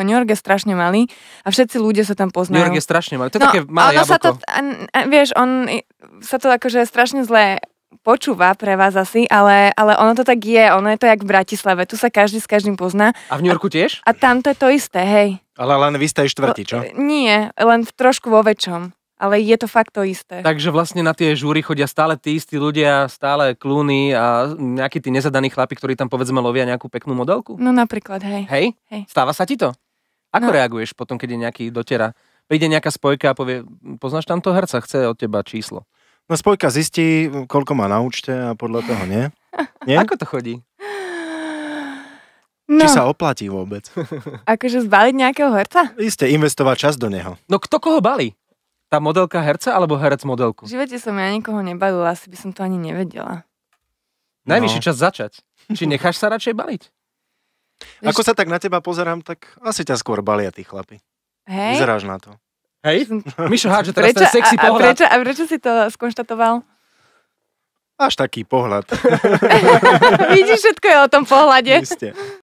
New York je strašne malý a všetci ľudia sa tam poznajú. New York je strašne malý, to je no, také malé ono Sa to, a, a, vieš, on sa to akože strašne zle počúva pre vás asi, ale, ale ono to tak je, ono je to jak v Bratislave, tu sa každý s každým pozná. A v New Yorku tiež? A, a tam to je to isté, hej. Ale len v istej štvrti, čo? L- nie, len v trošku vo väčšom ale je to fakt to isté. Takže vlastne na tie žúry chodia stále tí istí ľudia, stále klúny a nejakí tí nezadaní chlapi, ktorí tam povedzme lovia nejakú peknú modelku? No napríklad, hej. Hej? hej. Stáva sa ti to? Ako no. reaguješ potom, keď je nejaký dotera? Príde nejaká spojka a povie, poznáš tamto herca, chce od teba číslo. No spojka zistí, koľko má na účte a podľa toho nie. nie? Ako to chodí? No. Či sa oplatí vôbec? Akože zbaliť nejakého herca? Isté, investovať čas do neho. No kto koho balí? Tá modelka herca alebo herec modelku? V živote som ja nikoho nebalila, asi by som to ani nevedela. No. Najvyšší čas začať. Či necháš sa radšej baliť? Vieš... Ako sa tak na teba pozerám, tak asi ťa skôr balia tí chlapi. Hej? Vyzeráš na to. Hej? Mišo hádže teraz prečo, ten sexy a, pohľad. A prečo, a prečo si to skonštatoval? Až taký pohľad. Vidíš, všetko je o tom pohľade. Isté.